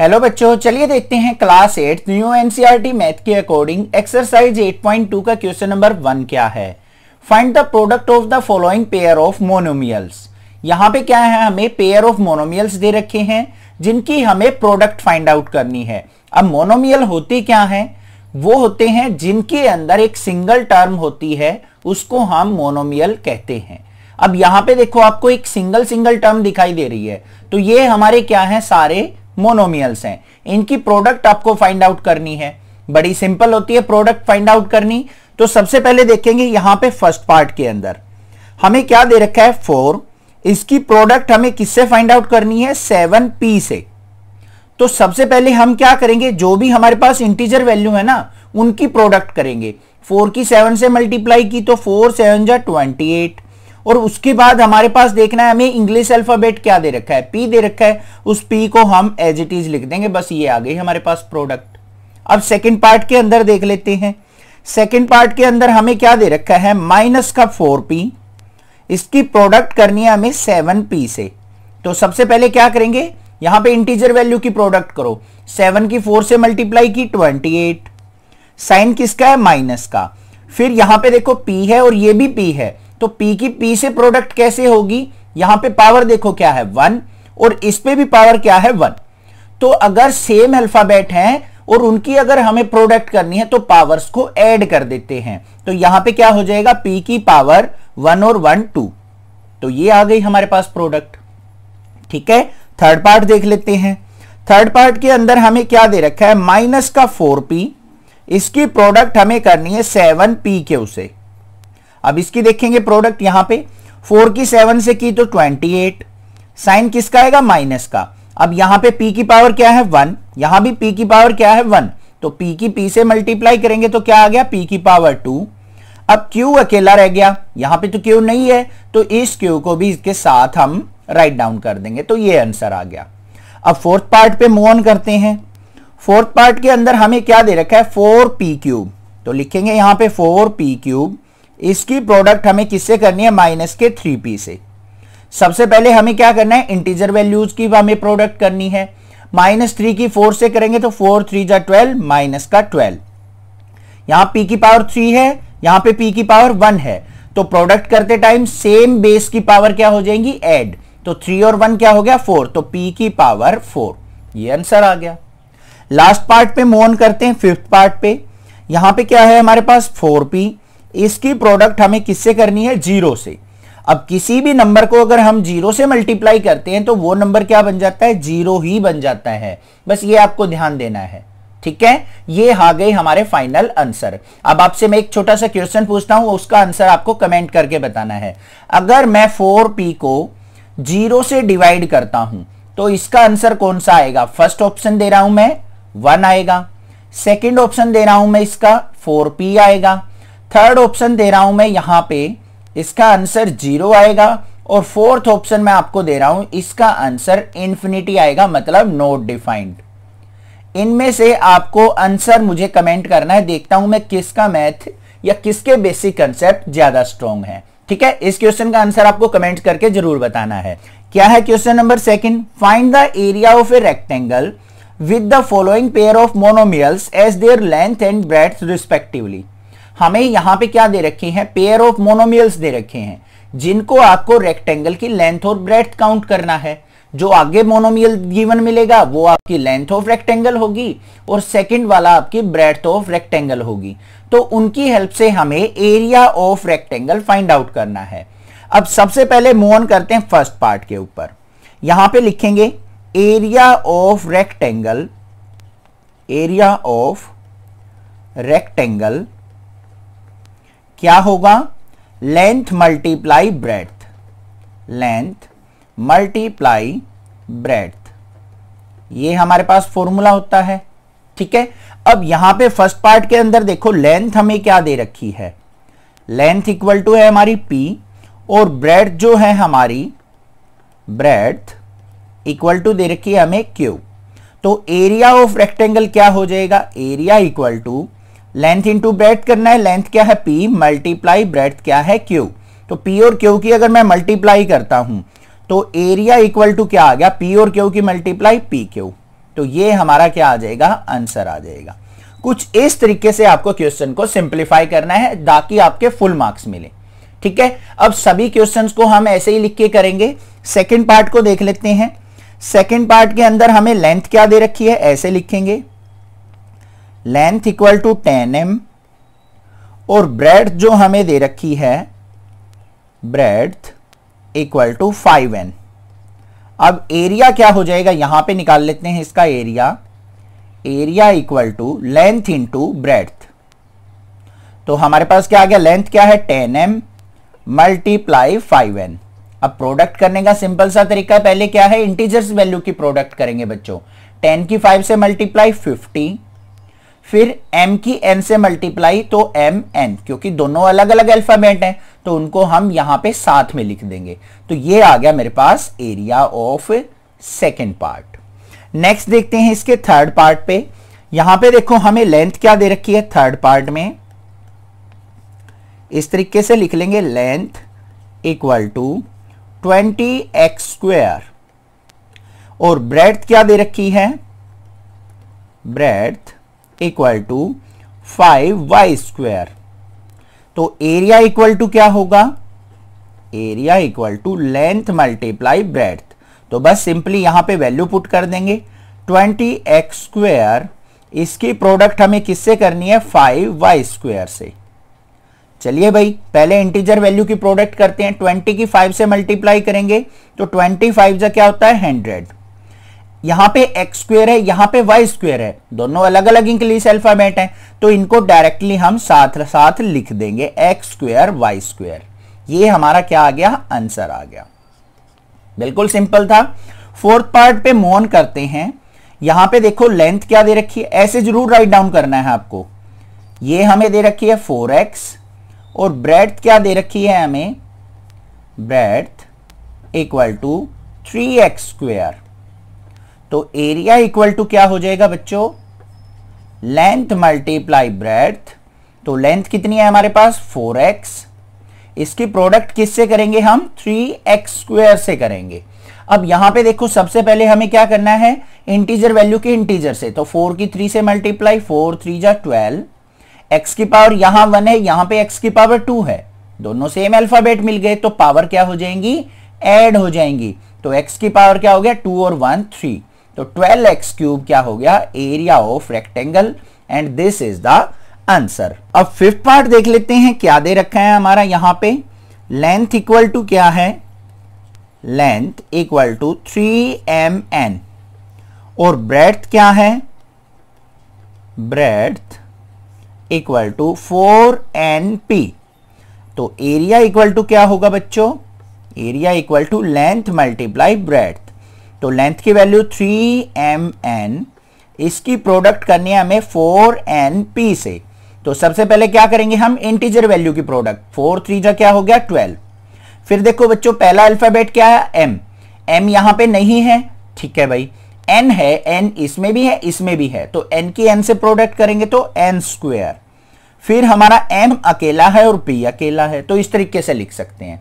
hello बच्चों चलिए देखते हैं class eight new NCERT math के अकॉर्डिंग एक्सरसाइज 8.2 का क्वेश्चन नंबर वन क्या है find the product of the following pair of monomials यहां पे क्या है हमें पेयर ऑफ मोनोमियल्स दे रखे हैं जिनकी हमें प्रोडक्ट फाइंड आउट करनी है अब मोनोमियल होते क्या है वो होते हैं जिनके अंदर एक सिंगल टर्म होती है उसको हम मोनोमियल कहते हैं अब यहां पे देखो आपको एक सिंगल सिंगल टर्म दिखाई दे रही है तो ये हमारे क्या है सारे मोनोमियल्स हैं इनकी प्रोडक्ट आपको फाइंड आउट करनी है बड़ी सिंपल होती है प्रोडक्ट फाइंड आउट करनी तो सबसे पहले देखेंगे यहां पे फर्स्ट पार्ट के अंदर हमें क्या दे रखा है फोर इसकी प्रोडक्ट हमें किससे फाइंड आउट करनी है सेवन पी से तो सबसे पहले हम क्या करेंगे जो भी हमारे पास इंटीजर वैल्यू है ना उनकी प्रोडक्ट करेंगे फोर की सेवन से मल्टीप्लाई की तो फोर सेवन जा ट्वेंटी एट और उसके बाद हमारे पास देखना है हमें इंग्लिश अल्फाबेट क्या दे रखा है पी दे रखा है उस पी को हम एज इट इज लिख देंगे बस ये आ गई हमारे पास प्रोडक्ट अब सेकेंड पार्ट के अंदर देख लेते हैं सेकेंड पार्ट के अंदर हमें क्या दे रखा है माइनस का फोर पी इसकी प्रोडक्ट करनी है हमें सेवन पी से तो सबसे पहले क्या करेंगे यहां पे इंटीजर वैल्यू की प्रोडक्ट करो सेवन की फोर से मल्टीप्लाई की ट्वेंटी एट साइन किसका है माइनस का फिर यहां पे देखो पी है और ये भी पी है तो पी की पी से प्रोडक्ट कैसे होगी यहां पे पावर देखो क्या है वन और इस पे भी पावर क्या है वन तो अगर सेम अल्फाबेट है और उनकी अगर हमें प्रोडक्ट करनी है तो पावर्स को ऐड कर देते हैं तो यहां पे क्या हो जाएगा पी की पावर वन और वन टू तो ये आ गई हमारे पास प्रोडक्ट ठीक है थर्ड पार्ट देख लेते हैं थर्ड पार्ट के अंदर हमें क्या दे रखा है माइनस का फोर पी इसकी प्रोडक्ट हमें करनी है सेवन पी के उसे अब इसकी देखेंगे प्रोडक्ट यहां पे फोर की सेवन से की तो ट्वेंटी एट साइन किसका आएगा माइनस का अब यहां पे p की पावर क्या है वन यहां भी p की पावर क्या है वन तो p की p से मल्टीप्लाई करेंगे तो क्या आ गया p की पावर टू अब q अकेला रह गया यहां पे तो q नहीं है तो इस q को भी इसके साथ हम राइट डाउन कर देंगे तो ये आंसर आ गया अब फोर्थ पार्ट पे मूव ऑन करते हैं फोर्थ पार्ट के अंदर हमें क्या दे रखा है फोर पी क्यूब तो लिखेंगे यहां पे फोर पी क्यूब इसकी प्रोडक्ट हमें किससे करनी है माइनस के थ्री पी से सबसे पहले हमें क्या करना है इंटीजर वैल्यूज की हमें प्रोडक्ट करनी है माइनस थ्री की फोर से करेंगे तो फोर थ्री जा ट्वेल्व माइनस का ट्वेल्व यहां पी की पावर थ्री है यहां पे पी की पावर वन है तो प्रोडक्ट करते टाइम सेम बेस की पावर क्या हो जाएगी एड तो थ्री और वन क्या हो गया फोर तो पी की पावर फोर ये आंसर आ गया लास्ट पार्ट पे मोन करते हैं फिफ्थ पार्ट पे यहां पे क्या है हमारे पास फोर पी इसकी प्रोडक्ट हमें किससे करनी है जीरो से अब किसी भी नंबर को अगर हम जीरो से मल्टीप्लाई करते हैं तो वो नंबर क्या बन जाता है जीरो ही बन जाता है बस ये आपको ध्यान देना है ठीक है ये आ गई हमारे फाइनल आंसर अब आपसे मैं एक छोटा सा क्वेश्चन पूछता हूं उसका आंसर आपको कमेंट करके बताना है अगर मैं फोर पी को जीरो से डिवाइड करता हूं तो इसका आंसर कौन सा आएगा फर्स्ट ऑप्शन दे रहा हूं मैं वन आएगा सेकेंड ऑप्शन दे रहा हूं मैं इसका फोर पी आएगा थर्ड ऑप्शन दे रहा हूं मैं यहां पे इसका आंसर जीरो आएगा और फोर्थ ऑप्शन मैं आपको दे रहा हूं इसका आंसर इंफिनिटी आएगा मतलब नोट डिफाइंड इनमें से आपको आंसर मुझे कमेंट करना है देखता हूं मैं किसका मैथ या किसके बेसिक कंसेप्ट ज्यादा स्ट्रॉन्ग है ठीक है इस क्वेश्चन का आंसर आपको कमेंट करके जरूर बताना है क्या है question number second find the area of a rectangle with the following pair of monomials as their length and breadth respectively हमें यहां पे क्या दे रखे हैं पेयर ऑफ मोनोमियल्स दे रखे हैं जिनको आपको रेक्टेंगल की लेंथ और ब्रेथ काउंट करना है जो आगे मोनोमियल गिवन मिलेगा वो आपकी लेंथ ऑफ रेक्टेंगल होगी और सेकंड वाला आपकी ब्रेथ ऑफ रेक्टेंगल होगी तो उनकी हेल्प से हमें area of rectangle find out करना है अब सबसे पहले मूव ऑन करते हैं फर्स्ट पार्ट के ऊपर यहां पे लिखेंगे area of rectangle area of rectangle क्या होगा length multiply breadth length multiply breadth ये हमारे पास फॉर्मूला होता है ठीक है अब यहां पे फर्स्ट पार्ट के अंदर देखो लेंथ हमें क्या दे रखी है लेंथ इक्वल टू है हमारी पी और ब्रेड जो है हमारी ब्रेड इक्वल टू दे रखी है हमें क्यू तो एरिया ऑफ रेक्टेंगल क्या हो जाएगा area equal to length into breadth करना है लेंथ क्या है पी मल्टीप्लाई ब्रेथ क्या है क्यू तो पी और क्यू की अगर मैं मल्टीप्लाई करता हूं तो एरिया इक्वल टू क्या आ गया पी और क्यू की मल्टीप्लाई पी क्यू तो ये हमारा क्या आ जाएगा आंसर आ जाएगा कुछ इस तरीके से आपको क्वेश्चन को सिंप्लीफाई करना है ताकि आपके फुल मार्क्स मिले ठीक है अब सभी क्वेश्चन को हम ऐसे ही लिख के करेंगे सेकेंड पार्ट को देख लेते हैं सेकेंड पार्ट के अंदर हमें लेंथ क्या दे रखी है ऐसे लिखेंगे length equal to ten m और ब्रेड जो हमें दे रखी है breadth equal to five n अब एरिया क्या हो जाएगा यहां पे निकाल लेते हैं इसका area area equal to length into breadth तो हमारे पास क्या आ गया लेंथ क्या है ten m multiply five n अब प्रोडक्ट करने का सिंपल सा तरीका पहले क्या है इंटीजर्स वैल्यू की प्रोडक्ट करेंगे बच्चों टेन की फाइव से मल्टीप्लाई फिफ्टी फिर m की n से मल्टीप्लाई तो m n क्योंकि दोनों अलग अलग अल्फाबेट हैं तो उनको हम यहां पे साथ में लिख देंगे तो ये आ गया मेरे पास area of second part next देखते हैं इसके थर्ड पार्ट पे यहां पे देखो हमें लेंथ क्या दे रखी है थर्ड पार्ट में इस तरीके से लिख लेंगे length equal to twenty x square और ब्रेड क्या दे रखी है breadth equal to five y square तो एरिया इक्वल टू क्या होगा area equal to length multiply breadth तो बस सिंपली यहां पे वैल्यू पुट कर देंगे ट्वेंटी एक्स स्क्वेयर इसकी प्रोडक्ट हमें किससे करनी है फाइव वाई स्क्वेयर से चलिए भाई पहले इंटीजर वैल्यू की प्रोडक्ट करते हैं ट्वेंटी की फाइव से मल्टीप्लाई करेंगे तो ट्वेंटी फाइव जो क्या होता है हंड्रेड यहां पे एक्स स्क्वेयर है यहां पे वाई स्क्वेयर है दोनों अलग अलग इंग्लिश अल्फाबेट हैं तो इनको डायरेक्टली हम साथ साथ लिख देंगे एक्स स्क्वेयर वाई स्क्वेयर ये हमारा क्या आ गया आंसर आ गया बिल्कुल सिंपल था फोर्थ पार्ट पे मोन करते हैं यहां पे देखो लेंथ क्या दे रखी है ऐसे जरूर राइट डाउन करना है आपको ये हमें दे रखी है फोर एक्स और ब्रेड क्या दे रखी है हमें breadth equal to three x तो एरिया इक्वल टू क्या हो जाएगा बच्चों लेंथ मल्टीप्लाई ब्रेथ तो लेंथ कितनी है हमारे पास 4x इसकी प्रोडक्ट किससे करेंगे हम एक्स स्क्वायर से करेंगे अब यहां पे देखो सबसे पहले हमें क्या करना है इंटीजर वैल्यू के इंटीजर से तो 4 की 3 से मल्टीप्लाई 4 थ्री जा ट्वेल्व एक्स की पावर यहां वन है यहां पे एक्स की पावर टू है दोनों सेम अल्फाबेट मिल गए तो पावर क्या हो जाएंगी एड हो जाएंगी तो एक्स की पावर क्या हो गया टू और वन थ्री तो ट्वेल्व एक्स क्यूब क्या हो गया area of rectangle and this is the answer अब फिफ्थ पार्ट देख लेते हैं क्या दे रखा है हमारा यहां पे लेंथ इक्वल टू क्या है length equal to three m N और ब्रेथ क्या है breadth equal to four n P तो एरिया इक्वल टू क्या होगा बच्चों area equal to length multiply breadth तो लेंथ की वैल्यू थ्री एम एन इसकी प्रोडक्ट करनी है हमें फोर एन पी से तो सबसे पहले क्या करेंगे हम इंटीजर वैल्यू की प्रोडक्ट फोर थ्री का क्या हो गया ट्वेल्व फिर देखो बच्चों पहला अल्फाबेट क्या है एम एम यहां पे नहीं है ठीक है भाई एन है एन इसमें भी है इसमें भी है तो एन की एन से प्रोडक्ट करेंगे तो एन स्क्वेयर फिर हमारा एम अकेला है और पी अकेला है तो इस तरीके से लिख सकते हैं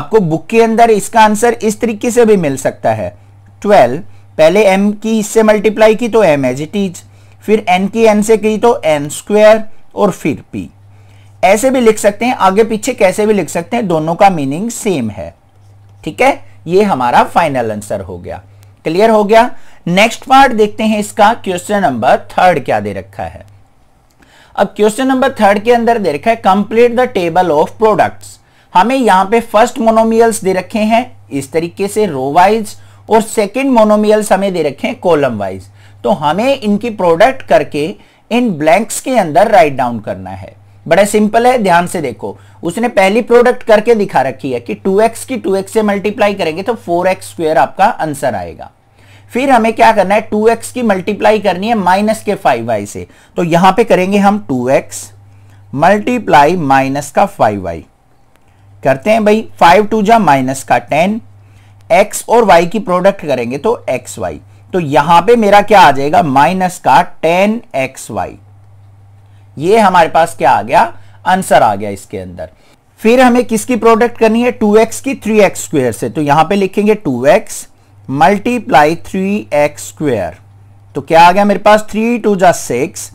आपको बुक के अंदर इसका आंसर इस तरीके से भी मिल सकता है ट्वेल्व पहले एम की इससे मल्टीप्लाई की तो एम एज इट इज फिर एन की एन से की तो एन स्क्वेयर और फिर पी ऐसे भी लिख सकते हैं आगे पीछे कैसे भी लिख सकते हैं दोनों का मीनिंग सेम है ठीक है ये हमारा फाइनल आंसर हो गया क्लियर हो गया नेक्स्ट पार्ट देखते हैं इसका क्वेश्चन नंबर थर्ड क्या दे रखा है अब क्वेश्चन नंबर थर्ड के अंदर दे रखा है complete the table of products हमें यहां पे फर्स्ट मोनोमियल्स दे रखे हैं इस तरीके से रोवाइज और सेकेंड मोनोमियल हमें दे रखे हैं कॉलम वाइज तो हमें इनकी प्रोडक्ट करके इन ब्लैंक्स के अंदर राइट डाउन करना है बड़ा सिंपल है ध्यान से देखो उसने पहली प्रोडक्ट करके दिखा रखी है कि 2x की 2x से मल्टीप्लाई करेंगे तो 4x स्क्वायर आपका आंसर आएगा फिर हमें क्या करना है 2x की मल्टीप्लाई करनी है माइनस के 5y से तो यहां पे करेंगे हम 2x मल्टीप्लाई माइनस का 5y करते हैं भाई 5 टू जा माइनस का एक्स और वाई की प्रोडक्ट करेंगे तो एक्स वाई तो यहां पे मेरा क्या आ जाएगा माइनस का टेन एक्स वाई ये हमारे पास क्या आ गया आंसर आ गया इसके अंदर फिर हमें किसकी प्रोडक्ट करनी है टू एक्स की थ्री एक्स स्क्वेयर से तो यहां पे लिखेंगे two x multiply three x square तो क्या आ गया मेरे पास थ्री टू जा सिक्स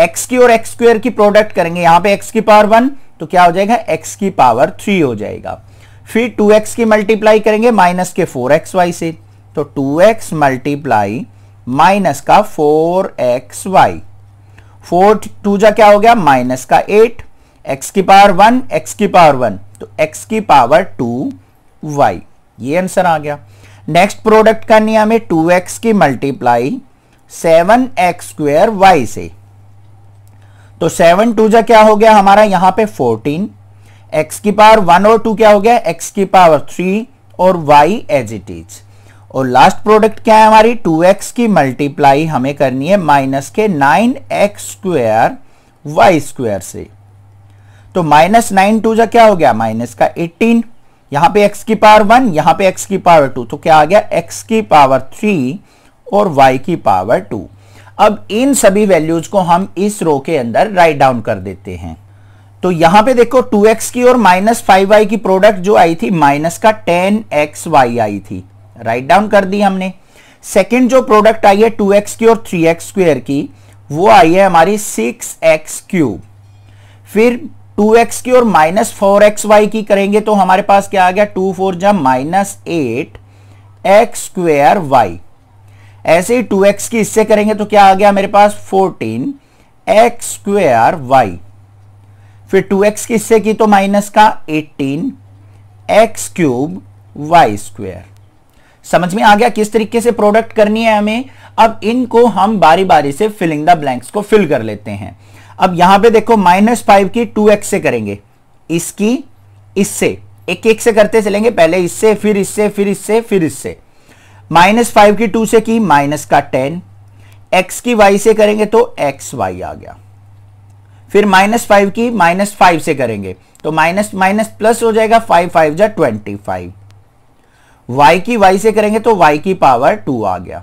एक्स की और एक्स स्क्वेयर की प्रोडक्ट करेंगे यहां पे एक्स की पावर वन तो क्या हो जाएगा एक्स की पावर थ्री हो जाएगा फिर 2x की मल्टीप्लाई करेंगे माइनस के 4xy से तो 2x एक्स मल्टीप्लाई माइनस का 4xy 4 टू जा क्या हो गया माइनस का 8 x की पावर 1 x की पावर 1 तो x की पावर 2y ये आंसर आ गया नेक्स्ट प्रोडक्ट करनी है हमें 2x की multiply seven x square Y से तो सेवन टू जा क्या हो गया हमारा यहां पे फोर्टीन एक्स की पावर वन और टू क्या हो गया एक्स की पावर थ्री और वाई एज इट इज और लास्ट प्रोडक्ट क्या है हमारी 2x की मल्टीप्लाई हमें करनी है माइनस के nine x square y square से तो माइनस नाइन टू जा क्या हो गया माइनस का एटीन यहां पे x की पावर वन यहां पे x की पावर टू तो क्या आ गया x की पावर थ्री और y की पावर टू अब इन सभी वैल्यूज को हम इस रो के अंदर राइट डाउन कर देते हैं तो यहां पे देखो 2x की और माइनस फाइव की प्रोडक्ट जो आई थी माइनस का टेन 10xy आई थी राइट right डाउन कर दी हमने सेकेंड जो प्रोडक्ट आई है 2x की और थ्री एक्स की वो आई है हमारी 6x क्यूब फिर 2x की और माइनस फोर एक्स वाई की करेंगे तो हमारे पास क्या आ गया टू फोर जा minus eight x square y ऐसे ही 2x की इससे करेंगे तो क्या आ गया मेरे पास 14 एक्स स्क्वेयर वाई फिर 2x एक्स किससे की तो माइनस का 18 एक्स क्यूब वाई स्क्वेयर समझ में आ गया किस तरीके से प्रोडक्ट करनी है हमें अब इनको हम बारी बारी से फिलिंग द ब्लैंक्स को फिल कर लेते हैं अब यहां पे देखो माइनस फाइव की टू एक्स से करेंगे इसकी इससे एक एक से करते चलेंगे पहले इससे फिर इससे फिर इससे फिर इससे माइनस फाइव की टू से की माइनस का टेन एक्स की वाई से करेंगे तो एक्स वाई आ गया फिर माइनस फाइव की माइनस फाइव से करेंगे तो माइनस माइनस प्लस हो जाएगा फाइव फाइव जा ट्वेंटी फाइव वाई की वाई से करेंगे तो वाई की पावर टू आ गया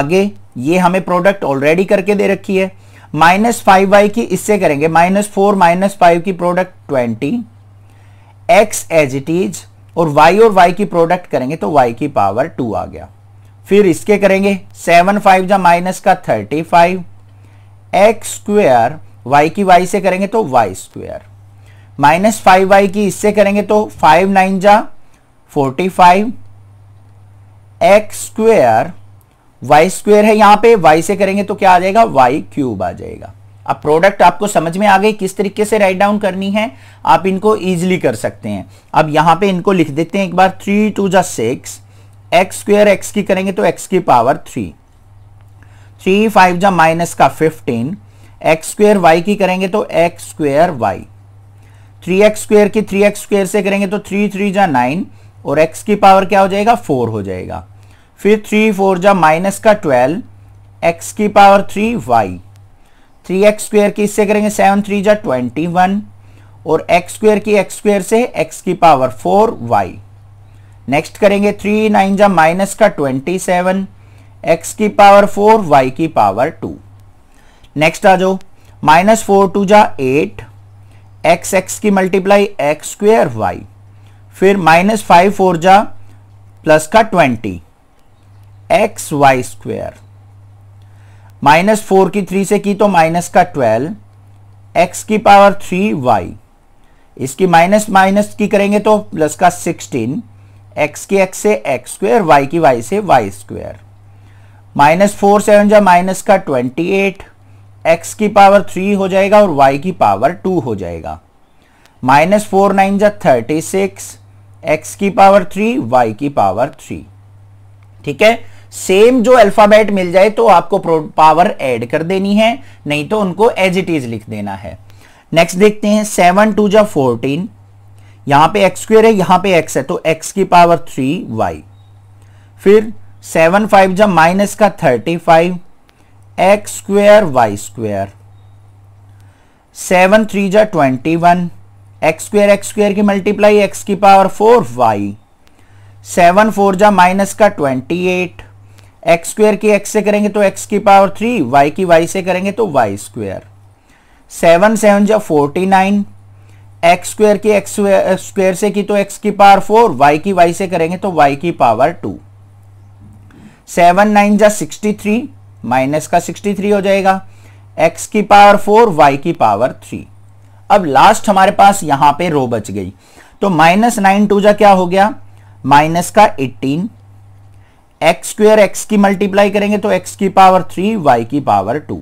आगे ये हमें प्रोडक्ट ऑलरेडी करके दे रखी है माइनस फाइव वाई की इससे करेंगे माइनस फोर माइनस फाइव की product twenty x as it is और वाई और वाई की प्रोडक्ट करेंगे तो वाई की पावर टू आ गया फिर इसके करेंगे सेवन फाइव जा माइनस का thirty five x square y की वाई से करेंगे तो Y square minus five y की इससे करेंगे तो फाइव नाइन जा forty five x square y square है यहां पे वाई से करेंगे तो क्या आ जाएगा वाई क्यूब आ जाएगा अब प्रोडक्ट आपको समझ में आ गई किस तरीके से राइट डाउन करनी है आप इनको इजिली कर सकते हैं अब यहां पे इनको लिख देते हैं एक बार थ्री टू जा सिक्स एक्स स्क्वेयर एक्स की करेंगे तो एक्स की पावर थ्री थ्री फाइव जा माइनस का फिफ्टीन एक्स स्क्वेयर वाई की करेंगे तो x square y three x square की थ्री एक्स स्क्वेयर से करेंगे तो थ्री थ्री जा नाइन और एक्स की पावर क्या हो जाएगा फोर हो जाएगा फिर थ्री फोर जा माइनस का ट्वेल्व एक्स की power three Y three x square की इससे करेंगे सेवन थ्री जा ट्वेंटी वन और एक्स स्क्वेयर की एक्स स्क्वेयर से एक्स की पावर फोर वाई नेक्स्ट करेंगे थ्री नाइन जा माइनस का ट्वेंटी सेवन एक्स की पावर फोर वाई की पावर टू नेक्स्ट आ जाओ माइनस फोर टू जा एट एक्स एक्स की मल्टीप्लाई एक्स स्क्वेयर वाई फिर माइनस फाइव फोर जा प्लस का twenty x Y square minus four की थ्री से की तो माइनस का ट्वेल्व एक्स की पावर थ्री वाई इसकी माइनस माइनस की करेंगे तो प्लस का सिक्सटीन एक्स की एक्स से एक्स स्क्वेयर वाई की वाई से y square minus four seven जा माइनस का ट्वेंटी एट एक्स की पावर थ्री हो जाएगा और वाई की पावर टू हो जाएगा माइनस फोर नाइन जा थर्टी सिक्स एक्स की पावर थ्री वाई की पावर थ्री ठीक है सेम जो अल्फाबेट मिल जाए तो आपको पावर ऐड कर देनी है नहीं तो उनको एज इट इज लिख देना है नेक्स्ट देखते हैं सेवन टू जा फोर्टीन यहां पे एक्स स्क्र है यहां पे एक्स है तो एक्स की पावर थ्री वाई फिर सेवन फाइव जा माइनस का thirty five x square y square seven three जा twenty one x square x square की मल्टीप्लाई एक्स की power four y seven four जा माइनस का ट्वेंटी एट एक्स स्क्वेयर की x से करेंगे तो एक्स की पावर थ्री वाई की वाई से करेंगे तो वाई स्क्वेयर सेवन सेवन जा फोर्टी नाइन एक्स स्क्वेयर की एक्स स्क्वेयर eh, से की तो एक्स की पावर फोर वाई की वाई से करेंगे तो वाई की पावर टू सेवन नाइन जा सिक्सटी थ्री माइनस का 63 हो जाएगा x की पावर 4 y की पावर 3 अब लास्ट हमारे पास यहां पे रो बच गई तो माइनस नाइन टू जा क्या हो गया माइनस का 18 एक्स स्क्वेयर एक्स की मल्टीप्लाई करेंगे तो एक्स की पावर थ्री वाई की पावर टू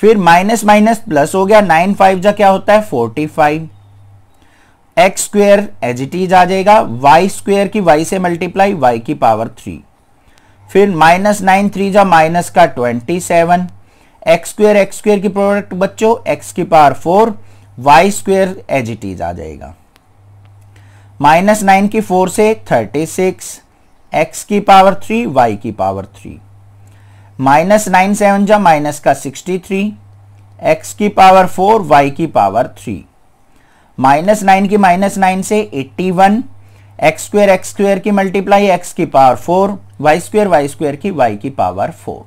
फिर माइनस माइनस प्लस हो गया नाइन फाइव जा क्या होता है forty five x square as it is आ जाएगा वाई स्क्वेयर की वाई से मल्टीप्लाई वाई की पावर थ्री फिर माइनस नाइन थ्री जा माइनस का twenty seven x square x square की प्रोडक्ट बच्चों एक्स की power four y square as it is आ जाएगा माइनस नाइन की फोर से थर्टी सिक्स एक्स की पावर थ्री वाई की power three minus nine seven जा माइनस का सिक्सटी थ्री एक्स की पावर फोर वाई की पावर थ्री माइनस नाइन की माइनस नाइन से eighty one x square x square की मल्टीप्लाई एक्स की power four y square y square की y की पावर फोर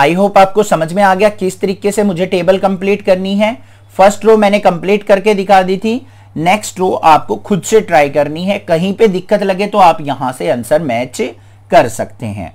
आई होप आपको समझ में आ गया किस तरीके से मुझे टेबल कंप्लीट करनी है फर्स्ट रो मैंने कंप्लीट करके दिखा दी थी नेक्स्ट रो आपको खुद से ट्राई करनी है कहीं पे दिक्कत लगे तो आप यहां से आंसर मैच कर सकते हैं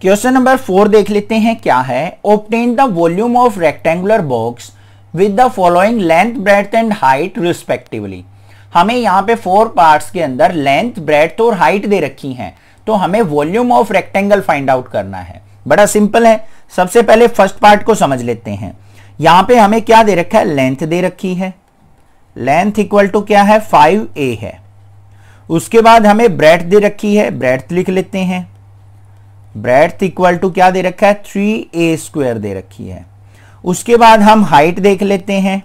क्वेश्चन नंबर फोर देख लेते हैं क्या है obtain the volume of rectangular box with the following length breadth and height respectively हमें यहां पे फोर पार्ट्स के अंदर लेंथ ब्रेथ और हाइट दे रखी हैं तो हमें volume of rectangle find out करना है बड़ा सिंपल है सबसे पहले फर्स्ट पार्ट को समझ लेते हैं यहां पे हमें क्या दे रखा है लेंथ दे रखी है लेंथ इक्वल टू क्या है फाइव ए है उसके बाद हमें ब्रेथ दे रखी है ब्रेथ लिख लेते हैं ब्रेथ इक्वल टू क्या दे रखा है थ्री ए स्क्वायर दे रखी है उसके बाद हम हाइट देख लेते हैं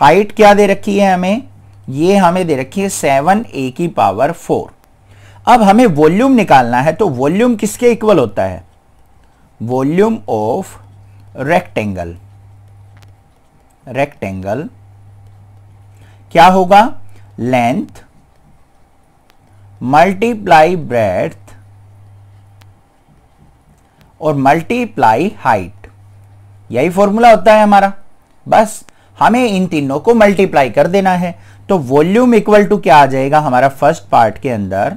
हाइट क्या दे रखी है हमें ये हमें दे रखी है सेवन ए की पावर फोर अब हमें वॉल्यूम निकालना है तो वॉल्यूम किसके इक्वल होता है वॉल्यूम ऑफ रेक्टेंगल रेक्टेंगल क्या होगा लेंथ मल्टीप्लाई ब्रेथ और मल्टीप्लाई हाइट यही फॉर्मूला होता है हमारा बस हमें इन तीनों को मल्टीप्लाई कर देना है तो वॉल्यूम इक्वल टू क्या आ जाएगा हमारा फर्स्ट पार्ट के अंदर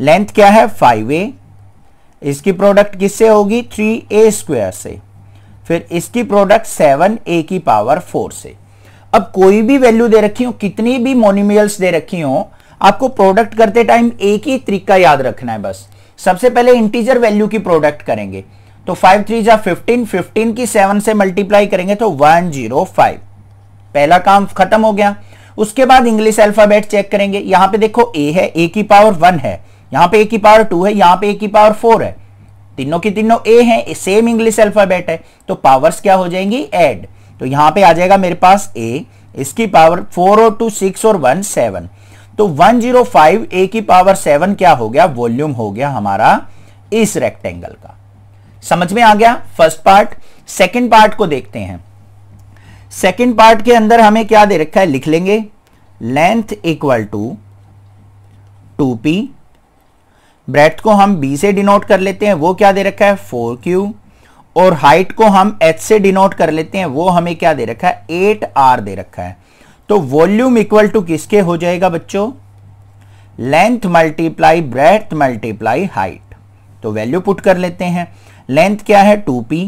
लेंथ क्या है फाइव ए इसकी प्रोडक्ट किससे होगी थ्री ए स्क्वायर से फिर इसकी प्रोडक्ट सेवन ए की पावर फोर से अब कोई भी वैल्यू दे रखी हो कितनी भी मोनिमियल्स दे रखी हो आपको प्रोडक्ट करते टाइम एक ही तरीका याद रखना है बस सबसे पहले इंटीजर वैल्यू की प्रोडक्ट करेंगे तो फाइव थ्री जा फिफ्टीन फिफ्टीन की सेवन से मल्टीप्लाई करेंगे तो वन जीरो फाइव पहला काम खत्म हो गया उसके बाद इंग्लिश अल्फाबेट चेक करेंगे यहां पे देखो ए है ए की पावर वन है यहां पे ए की पावर टू है यहां पे ए की पावर फोर है तीनों की तीनों ए हैं सेम इंग्लिश अल्फाबेट है तो पावर्स क्या हो जाएंगी एड तो यहां पे आ जाएगा मेरे पास ए इसकी पावर फोर और टू सिक्स और वन सेवन तो वन जीरो फाइव ए की पावर सेवन क्या हो गया वॉल्यूम हो गया हमारा इस रेक्टेंगल का समझ में आ गया फर्स्ट पार्ट सेकेंड पार्ट को देखते हैं सेकेंड पार्ट के अंदर हमें क्या दे रखा है लिख लेंगे length equal to two P breadth को हम बी से डिनोट कर लेते हैं वो क्या दे रखा है फोर क्यू और हाइट को हम एच से डिनोट कर लेते हैं वो हमें क्या दे रखा है एट आर दे रखा है तो वॉल्यूम इक्वल टू किसके हो जाएगा बच्चों length multiply breadth multiply height तो वैल्यू पुट कर लेते हैं लेंथ क्या है टू पी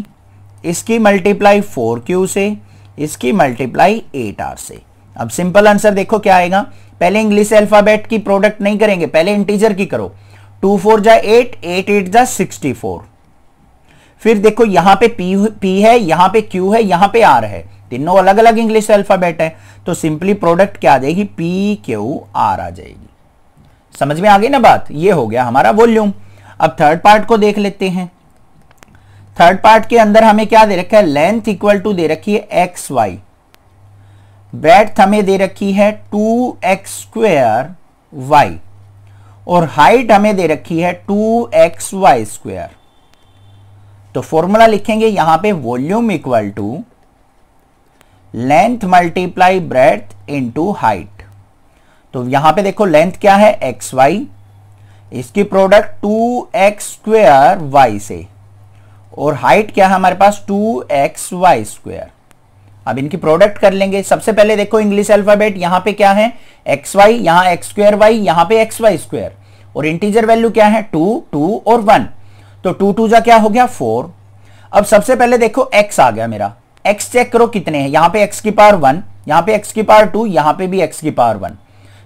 इसकी मल्टीप्लाई फोर क्यू से इसकी मल्टीप्लाई एट आर से अब सिंपल आंसर देखो क्या आएगा पहले इंग्लिश अल्फाबेट की प्रोडक्ट नहीं करेंगे पहले इंटीजर की करो टू फोर जा एट एट एट जा सिक्सटी फोर फिर देखो यहां पे पी पी है यहां पे क्यू है यहां पे आर है तीनों अलग अलग इंग्लिश अल्फाबेट है तो सिंपली प्रोडक्ट क्या आ जाएगी पी क्यू आर आ जाएगी समझ में आ गई ना बात ये हो गया हमारा वॉल्यूम अब थर्ड पार्ट को देख लेते हैं थर्ड पार्ट के अंदर हमें क्या दे रखा है लेंथ इक्वल टू दे रखी है एक्स वाई ब्रेथ हमें दे रखी है टू एक्स स्क्वेयर वाई और हाइट हमें दे रखी है टू एक्स वाई स्क्वेयर तो फॉर्मूला लिखेंगे यहां पे volume equal to length multiply breadth into height तो यहां पे देखो लेंथ क्या है एक्स वाई इसकी product two X square Y से और हाइट क्या है हमारे पास टू एक्स वाई स्क्वेयर अब इनकी प्रोडक्ट कर लेंगे सबसे पहले देखो इंग्लिश अल्फाबेट यहां पे क्या है एक्स वाई यहां एक्स स्क्वायर वाई यहां पे एक्स वाई स्क्वायर और इंटीजर वैल्यू क्या है टू टू और वन तो टू टू जा क्या हो गया फोर अब सबसे पहले देखो एक्स आ गया मेरा एक्स चेक करो कितने हैं यहां पे एक्स की पावर वन यहां पे एक्स की पावर टू यहां पे भी एक्स की पावर वन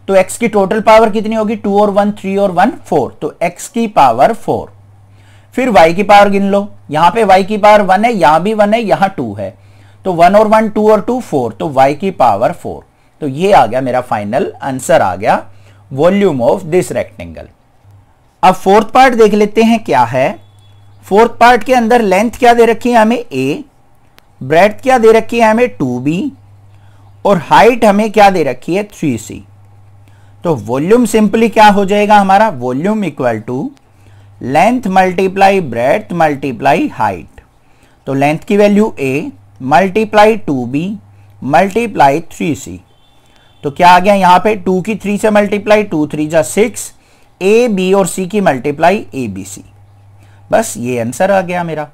तो एक्स की टोटल पावर कितनी होगी टू और वन थ्री और वन फोर तो एक्स की पावर फोर फिर y की पावर गिन लो यहां पे y की पावर वन है यहां भी वन है यहां टू है तो वन और वन टू और टू फोर तो y की पावर फोर तो ये आ गया मेरा फाइनल आंसर आ गया वॉल्यूम ऑफ दिस रेक्टेंगल अब फोर्थ पार्ट देख लेते हैं क्या है फोर्थ पार्ट के अंदर लेंथ क्या दे रखी है हमें ए ब्रेथ क्या दे रखी है हमें टू बी और हाइट हमें क्या दे रखी है थ्री सी तो वॉल्यूम सिंपली क्या हो जाएगा हमारा volume equal to length multiply breadth multiply height तो लेंथ की value A multiply two B multiply three C तो क्या आ गया यहां पे टू की थ्री से मल्टीप्लाई टू थ्री जा सिक्स ए बी और सी की मल्टीप्लाई ए बी सी बस ये आंसर आ गया मेरा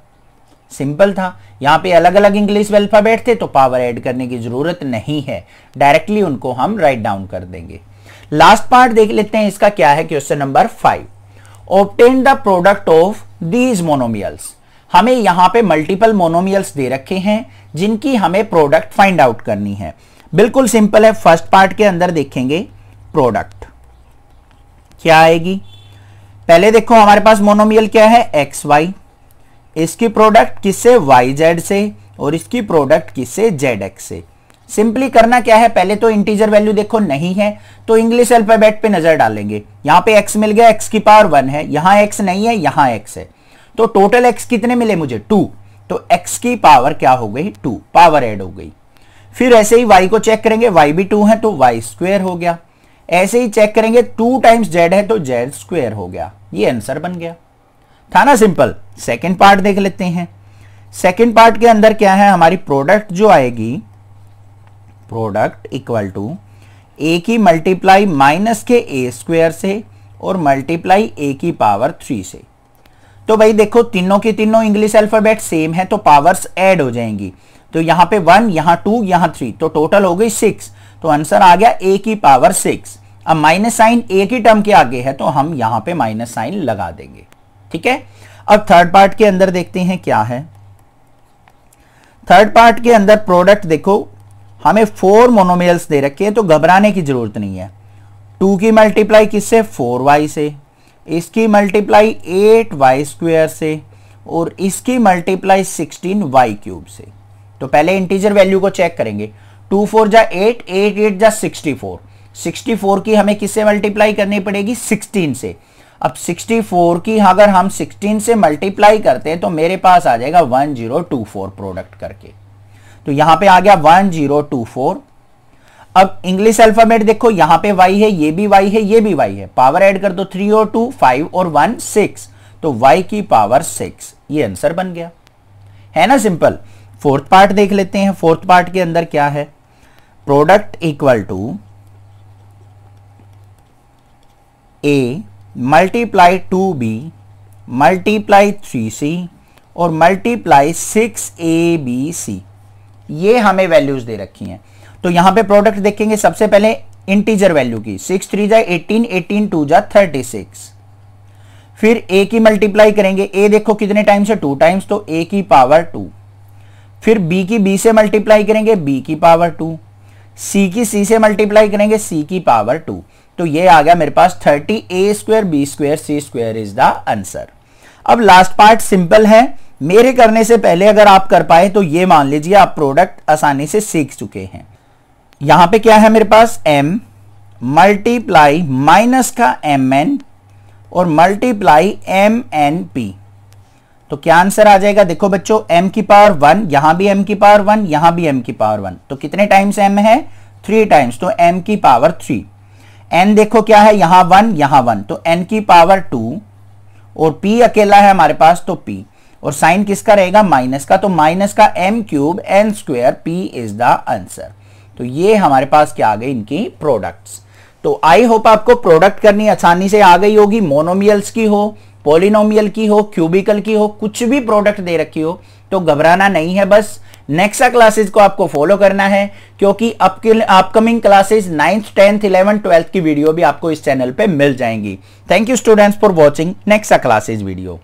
सिंपल था यहां पे अलग अलग इंग्लिश अल्फ़ाबेट थे तो पावर ऐड करने की ज़रूरत नहीं है डायरेक्टली उनको हम राइट डाउन कर देंगे लास्ट पार्ट देख लेते हैं इसका क्या है question number five obtain the product of these monomials हमें यहां पे मल्टीपल मोनोमियल्स दे रखे हैं जिनकी हमें प्रोडक्ट फाइंड आउट करनी है बिल्कुल सिंपल है फर्स्ट पार्ट के अंदर देखेंगे प्रोडक्ट क्या आएगी पहले देखो हमारे पास मोनोमियल क्या है एक्स वाई इसकी प्रोडक्ट किससे वाई जेड से और इसकी प्रोडक्ट किससे जेड एक्स से सिंपली करना क्या है पहले तो इंटीजर वैल्यू देखो नहीं है तो इंग्लिश अल्फाबेट पे नजर डालेंगे यहां पे एक्स मिल गया एक्स की पावर वन है यहां एक्स नहीं है यहां एक्स है तो टोटल एक्स कितने मिले मुझे टू तो एक्स की पावर क्या हो गई टू पावर एड हो गई फिर ऐसे ही वाई को चेक करेंगे वाई भी टू है तो वाई स्क्वेयर हो गया ऐसे ही चेक करेंगे टू टाइम्स जेड है तो जेड स्क्वेयर हो गया ये आंसर बन गया था ना सिंपल सेकेंड पार्ट देख लेते हैं सेकेंड पार्ट के अंदर क्या है हमारी प्रोडक्ट जो आएगी प्रोडक्ट इक्वल टू ए की मल्टीप्लाई माइनस के ए स्क्वेयर से और मल्टीप्लाई ए की पावर थ्री से तो भाई देखो तीनों के तीनों इंग्लिश अल्फाबेट सेम है तो पावर्स ऐड हो जाएंगी तो यहां पे वन यहां टू यहां थ्री तो टोटल हो गई सिक्स तो आंसर आ गया ए की पावर सिक्स अब माइनस साइन ए की टर्म के आगे है तो हम यहां पे माइनस साइन लगा देंगे ठीक है अब थर्ड पार्ट के अंदर देखते हैं क्या है थर्ड पार्ट के अंदर प्रोडक्ट देखो हमें फोर मोनोमियल्स दे रखे हैं तो घबराने की जरूरत नहीं है टू की मल्टीप्लाई किससे फोर वाई से इसकी मल्टीप्लाई एट वाई स्क्वेयर से और इसकी मल्टीप्लाई सिक्सटीन वाई क्यूब से तो पहले इंटीजर वैल्यू को चेक करेंगे टू फोर जा एट एट एट जा सिक्सटी फोर सिक्सटी फोर की हमें किससे मल्टीप्लाई करनी पड़ेगी सिक्सटीन से अब सिक्सटी फोर की अगर हम सिक्सटीन से मल्टीप्लाई करते हैं तो मेरे पास आ जाएगा वन फोर प्रोडक्ट करके तो यहां पे आ गया वन जीरो टू फोर अब इंग्लिश अल्फाबेट देखो यहां पे वाई है ये भी वाई है ये भी वाई है पावर ऐड कर दो थ्री और टू फाइव और वन सिक्स तो वाई की पावर सिक्स ये आंसर बन गया है ना सिंपल फोर्थ पार्ट देख लेते हैं फोर्थ पार्ट के अंदर क्या है product equal to A multiply two B multiply three C और multiply six A B C ये हमें वैल्यूज दे रखी हैं तो यहां पे प्रोडक्ट देखेंगे सबसे पहले इंटीजर वैल्यू की सिक्स थ्री जा एटीन एटीन टू जा थर्टी सिक्स फिर ए की मल्टीप्लाई करेंगे ए देखो कितने टाइम्स है टू टाइम्स तो ए की पावर टू फिर बी की बी से मल्टीप्लाई करेंगे बी की पावर टू सी की सी से मल्टीप्लाई करेंगे सी की पावर टू तो ये आ गया मेरे पास thirty A square B square C square is the answer अब लास्ट पार्ट सिंपल है मेरे करने से पहले अगर आप कर पाए तो ये मान लीजिए आप प्रोडक्ट आसानी से सीख चुके हैं यहां पे क्या है मेरे पास m मल्टीप्लाई माइनस का एम एन और मल्टीप्लाई एम एन पी तो क्या आंसर आ जाएगा देखो बच्चों m की पावर वन यहां भी m की पावर वन यहां भी m की पावर वन तो कितने टाइम्स m है थ्री टाइम्स तो m की पावर थ्री n देखो क्या है यहां वन यहां वन तो n की पावर टू और p अकेला है हमारे पास तो पी और साइन किसका रहेगा माइनस का तो माइनस का M cube N square P is the answer तो ये हमारे पास क्या आ गए इनकी प्रोडक्ट्स तो आई होप आपको प्रोडक्ट करनी आसानी से आ गई होगी मोनोमियल्स की हो पोलिनोमियल की हो क्यूबिकल की हो कुछ भी प्रोडक्ट दे रखी हो तो घबराना नहीं है बस नेक्सा क्लासेस को आपको फॉलो करना है क्योंकि upcoming classes ninth tenth eleven twelfth की वीडियो भी आपको इस चैनल पे मिल जाएंगी thank you students for watching next classes video